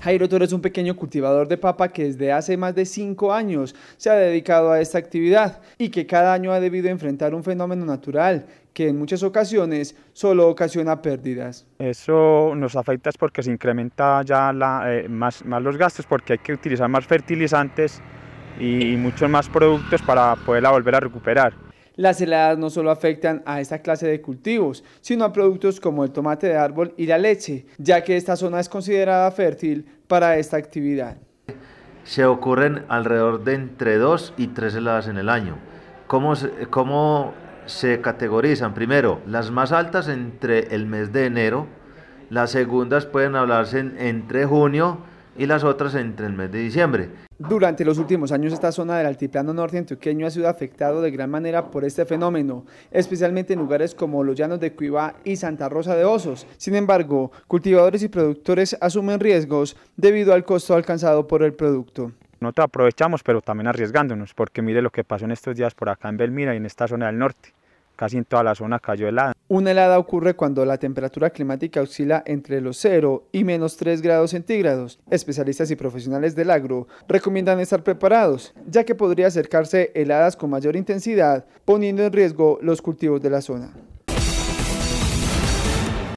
Jairo, tú es un pequeño cultivador de papa que desde hace más de cinco años se ha dedicado a esta actividad y que cada año ha debido enfrentar un fenómeno natural que en muchas ocasiones solo ocasiona pérdidas. Eso nos afecta porque se incrementa ya eh, más, los gastos porque hay que utilizar más fertilizantes y muchos más productos para poderla volver a recuperar las heladas no solo afectan a esta clase de cultivos, sino a productos como el tomate de árbol y la leche, ya que esta zona es considerada fértil para esta actividad. Se ocurren alrededor de entre 2 y tres heladas en el año. ¿Cómo se, categorizan? Primero, las más altas entre el mes de enero, las segundas pueden hablarse entre junio y las otras entre el mes de diciembre. Durante los últimos años esta zona del altiplano norte antioqueño ha sido afectado de gran manera por este fenómeno, especialmente en lugares como los llanos de Cuibá y Santa Rosa de Osos. Sin embargo, cultivadores y productores asumen riesgos debido al costo alcanzado por el producto. Nosotros aprovechamos, pero también arriesgándonos, porque mire lo que pasó en estos días por acá en Belmira y en esta zona del norte casi en toda la zona cayó helada. Una helada ocurre cuando la temperatura climática oscila entre los 0 y menos 3 grados centígrados. Especialistas y profesionales del agro recomiendan estar preparados, ya que podría acercarse heladas con mayor intensidad, poniendo en riesgo los cultivos de la zona.